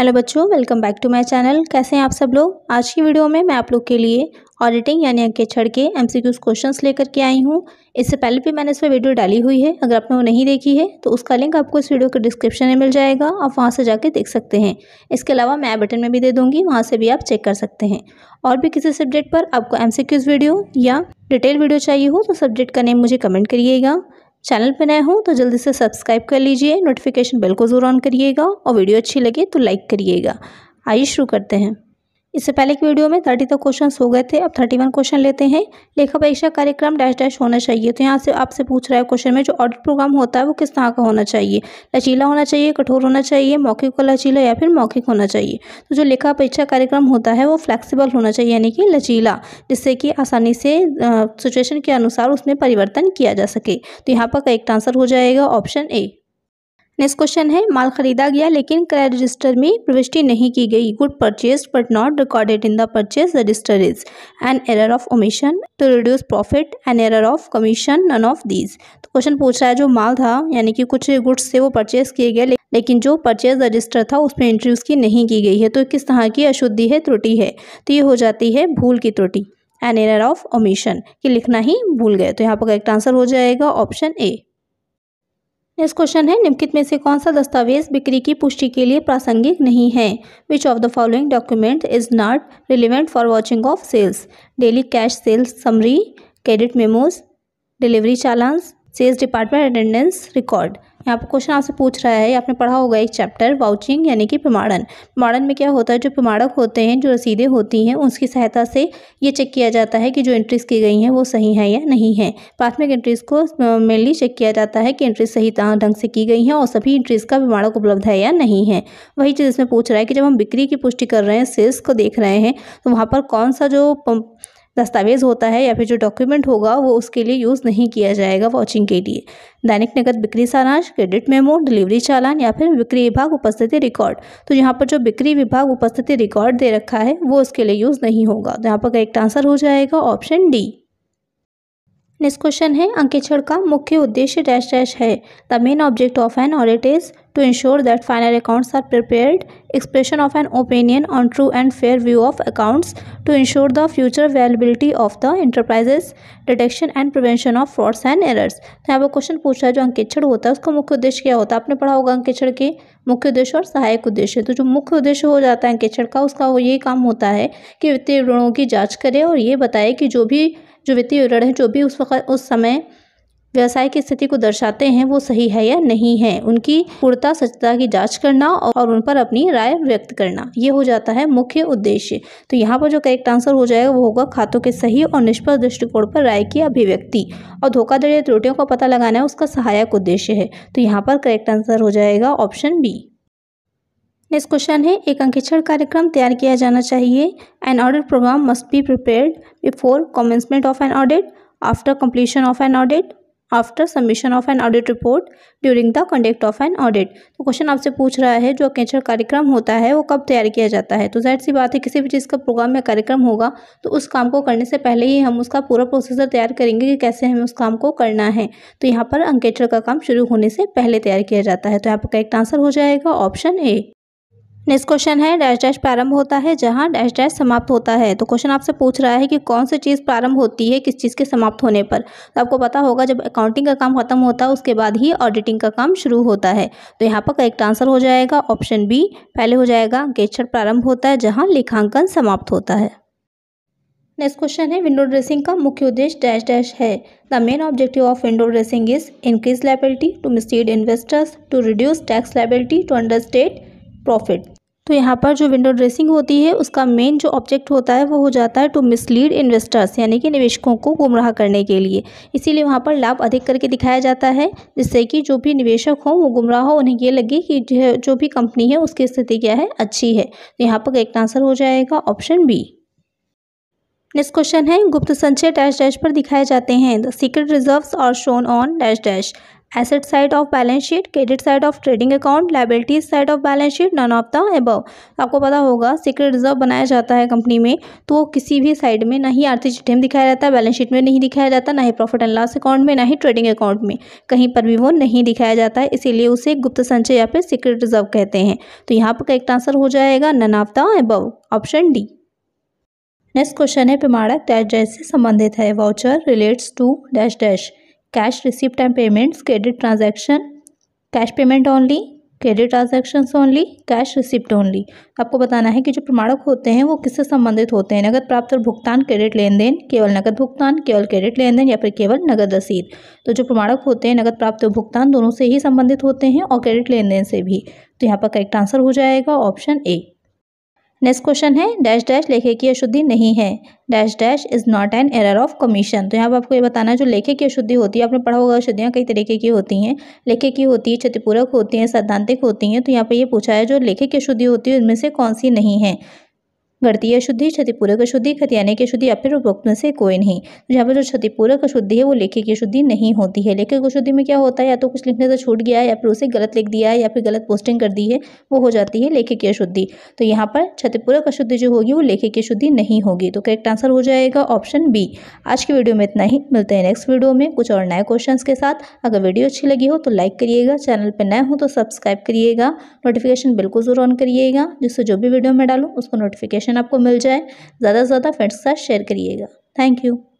hello बच्चों welcome back to my channel कैसे हैं आप सब लोग आज की वीडियो में मैं आप लोग के लिए ऑडिटिंग यानी अंके छड़ के एम सी क्यूज़ लेकर के आई हूँ इससे पहले भी मैंने इस पर वीडियो डाली हुई है अगर आपने वो नहीं देखी है तो उसका लिंक आपको इस वीडियो के डिस्क्रिप्शन में मिल जाएगा आप वहाँ से जाके देख सकते हैं इसके अलावा मैं बटन में भी दे दूँगी वहाँ से भी आप चेक कर सकते हैं और भी किसी सब्जेक्ट पर आपको एम वीडियो या डिटेल वीडियो चाहिए हो तो सब्जेक्ट का नेम मुझे कमेंट करिएगा चैनल पर नए हों तो जल्दी से सब्सक्राइब कर लीजिए नोटिफिकेशन बेल को ज़रूर ऑन करिएगा और वीडियो अच्छी लगे तो लाइक करिएगा आइए शुरू करते हैं इससे पहले की वीडियो में थर्टी तो क्वेश्चन हो गए थे अब थर्टी वन क्वेश्चन लेते हैं लेखा परीक्षा कार्यक्रम डैश डैश होना चाहिए तो यहाँ से आपसे पूछ रहा है क्वेश्चन में जो ऑडिट प्रोग्राम होता है वो किस तरह का होना चाहिए लचीला होना चाहिए कठोर होना चाहिए मौखिक को लचीला या फिर मौखिक होना चाहिए तो जो लेखा परीक्षा कार्यक्रम होता है वो फ्लैक्सीबल होना चाहिए यानी कि लचीला जिससे कि आसानी से सिचुएशन के अनुसार उसमें परिवर्तन किया जा सके तो यहाँ पर करेक्ट आंसर हो जाएगा ऑप्शन ए नेक्स्ट क्वेश्चन है माल खरीदा गया लेकिन क्रय रजिस्टर में प्रविष्टि नहीं की गई good purchase but not recorded in the purchase register is an error of omission to reduce profit an error of commission none of these तो क्वेश्चन पूछ रहा है जो माल था यानी कि कुछ गुड्स थे वो परचेज किए गए लेकिन जो परचेज रजिस्टर था उसमें एंट्री उसकी नहीं की गई है तो किस तरह की अशुद्धि है त्रुटि है तो ये हो जाती है भूल की त्रुटि एन एरर ऑफ ओमिशन कि लिखना ही भूल गए तो यहाँ पर करेक्ट आंसर हो जाएगा ऑप्शन ए नेक्स्ट क्वेश्चन है निम्नलिखित में से कौन सा दस्तावेज बिक्री की पुष्टि के लिए प्रासंगिक नहीं है which of the following document is not relevant for vouching of sales daily cash sales summary credit memos delivery challans sales department attendance record यहाँ पर क्वेश्चन आपसे पूछ रहा है आपने पढ़ा होगा एक चैप्टर वाउचिंग यानी कि प्रमाणन प्रमाणन में क्या होता है जो प्रमाणक होते हैं जो रसीदें होती हैं उसकी सहायता से ये चेक किया जाता है कि जो एंट्रीज की गई हैं वो सही हैं या नहीं है प्राथमिक एंट्रीज को मेनली चेक किया जाता है कि एंट्रीज सही ढंग से की गई हैं और सभी एंट्रीज का प्रमाणक उपलब्ध है या नहीं है वही चीज़ इसमें पूछ रहा है कि जब हम बिक्री की पुष्टि कर रहे हैं सेल्स को देख रहे हैं तो वहाँ पर कौन सा जो दस्तावेज़ होता है या फिर जो डॉक्यूमेंट होगा वो उसके लिए यूज़ नहीं किया जाएगा वॉचिंग के लिए दैनिक नगद बिक्री सारांश क्रेडिट मेमो डिलीवरी चालान या फिर बिक्री विभाग उपस्थिति रिकॉर्ड तो यहाँ पर जो बिक्री विभाग उपस्थिति रिकॉर्ड दे रखा है वो उसके लिए यूज़ नहीं होगा तो यहाँ पर एक आंसर हो जाएगा ऑप्शन डी नेक्स्ट क्वेश्चन है अंकेक्षण का मुख्य उद्देश्य डैश डैश है the main object of an audit is to ensure that final accounts are prepared expression of an opinion on true and fair view of accounts to ensure the future viability of the enterprises detection and prevention of frauds and errors तो यहाँ पर question पूछ रहा है जो अंकेक्षण होता है उसका मुख्य उद्देश्य क्या होता है आपने पढ़ा होगा अंकेक्षण के मुख्य उद्देश्य और सहायक उद्देश्य तो जो मुख्य उद्देश्य हो जाता है अंकेक्षण का उसका वो ये काम होता है कि वित्तीय ऋणों की जाँच करे और ये बताए कि जो भी जो वित्तीय विवरण है जो भी उस वक्त उस समय व्यवसाय की स्थिति को दर्शाते हैं वो सही है या नहीं है उनकी पूर्णता सच्चता की जांच करना और उन पर अपनी राय व्यक्त करना ये हो जाता है मुख्य उद्देश्य तो यहाँ पर जो करेक्ट आंसर हो जाएगा वो होगा खातों के सही और निष्पक्ष दृष्टिकोण पर राय की अभिव्यक्ति और धोखाधड़ी त्रुटियों का पता लगाना है उसका सहायक उद्देश्य है तो यहाँ पर करेक्ट आंसर हो जाएगा ऑप्शन बी नेक्स्ट क्वेश्चन है एक अंकेक्षण कार्यक्रम तैयार किया जाना चाहिए an audit programme must be prepared before commencement of an audit after completion of an audit after submission of an audit report during the conduct of an audit तो question आपसे पूछ रहा है जो अंकेक्षण कार्यक्रम होता है वो कब तैयार किया जाता है तो जाहिर सी बात है किसी भी चीज़ का प्रोग्राम या कार्यक्रम होगा तो उस काम को करने से पहले ही हम उसका पूरा प्रोसेसर तैयार करेंगे कि कैसे हमें उस काम को करना है तो यहाँ पर अंकेक्षण का काम शुरू होने से पहले तैयार किया जाता है तो यहाँ पर करेक्ट आंसर हो जाएगा ऑप्शन ए नेक्स्ट क्वेश्चन है डैश डैश प्रारंभ होता है जहाँ डैश डैश समाप्त होता है तो क्वेश्चन आपसे पूछ रहा है कि कौन सी चीज़ प्रारंभ होती है किस चीज़ के समाप्त होने पर तो आपको पता होगा जब अकाउंटिंग का काम खत्म होता है उसके बाद ही ऑडिटिंग का काम शुरू होता है तो यहाँ पर करेक्ट आंसर हो जाएगा ऑप्शन बी पहले हो जाएगा गेच्छर प्रारंभ होता है जहाँ लेखांकन समाप्त होता है नेक्स्ट क्वेश्चन है विंडो ड्रेसिंग का मुख्य उद्देश्य डैश डैश है the main objective of window dressing is increase liability to mislead investors to reduce tax liability to state profit तो यहाँ पर जो विंडो ड्रेसिंग होती है उसका मेन जो ऑब्जेक्ट होता है वो हो जाता है टू मिसलीड इन्वेस्टर्स यानी कि निवेशकों को गुमराह करने के लिए इसीलिए वहाँ पर लाभ अधिक करके दिखाया जाता है जिससे कि जो भी निवेशक हों वो गुमराह हो उन्हें ये लगे कि जो भी कंपनी है उसकी स्थिति क्या है अच्छी है तो यहाँ पर एक आंसर हो जाएगा ऑप्शन बी नेक्स्ट क्वेश्चन है गुप्त संचय डैश डैश पर दिखाए जाते हैं the secret reserves are shown on dash dash asset side of balance sheet credit side of trading account liabilities side of balance sheet none of the above आपको पता होगा सीक्रेट रिजर्व बनाया जाता है कंपनी में तो वो किसी भी साइड में नहीं ही आर्थिक चिट्ठी में दिखाया जाता है बैलेंस शीट में नहीं दिखाया जाता ना ही प्रॉफिट एंड लॉस अकाउंट में ना ही ट्रेडिंग अकाउंट में कहीं पर भी वो नहीं दिखाया जाता है इसीलिए उसे गुप्त संचय या फिर सीक्रेट रिजर्व कहते हैं तो यहाँ पर करेक्ट आंसर हो जाएगा none of the above option D next question है पिमाड़ा डैश डैश से संबंधित है voucher relates to dash dash cash receipt and payments credit transaction cash payment only credit transactions only cash receipt only आपको बताना है कि जो प्रमाणक होते हैं वो किससे संबंधित होते हैं नगद प्राप्त और भुगतान क्रेडिट लेन देन केवल नगद भुगतान केवल क्रेडिट लेन देन या फिर केवल नगद रसीद तो जो प्रमाणक होते हैं नगद प्राप्त और भुगतान दोनों से ही संबंधित होते हैं और क्रेडिट लेन देन से भी तो यहाँ पर करेक्ट आंसर हो जाएगा ऑप्शन ए नेक्स्ट क्वेश्चन है डैश डैश लेखक की अशुद्धि नहीं है dash dash is not an error of commission तो यहाँ पर आपको ये बताना है जो लेखक की अशुद्धि होती है आपने पढ़ा होगा अशुद्धियाँ कई तरीके की होती हैं लेखक की होती है क्षतिपूरक होती हैं सैद्धांतिक होती हैं तो यहाँ पर ये पूछा है जो लेखक की अशुद्धि होती है उनमें से कौन सी नहीं है गणतीय शुद्धि क्षतिपूरक शुद्धि खतियाने की शुद्धि या फिर उपरोक्त में से कोई नहीं तो यहाँ पर जो क्षतिपूरक शुद्धि है वो लेखे की शुद्धि नहीं होती है लेखे की शुद्धि में क्या होता है या तो कुछ लिखने से छूट गया है या फिर उसे गलत लिख दिया है या फिर गलत पोस्टिंग कर दी है वो हो जाती है लेखे की अशुद्धि तो यहाँ पर क्षतिपूरक अशुद्धि जो होगी वो लेखे की शुद्धि नहीं होगी तो करेक्ट आंसर हो जाएगा ऑप्शन बी आज की वीडियो में इतना ही मिलते हैं नेक्स्ट वीडियो में कुछ और नए क्वेश्चन के साथ अगर वीडियो अच्छी लगी हो तो लाइक करिएगा चैनल पर नए हो तो सब्सक्राइब करिएगा नोटिफिकेशन बिल्कुल जरूर ऑन करिएगा जिससे जो भी वीडियो मैं डालूँ उसको नोटिफिकेशन इन्फॉर्मेशन आपको मिल जाए ज़्यादा से ज़्यादा फ्रेंड्स के साथ शेयर करिएगा थैंक यू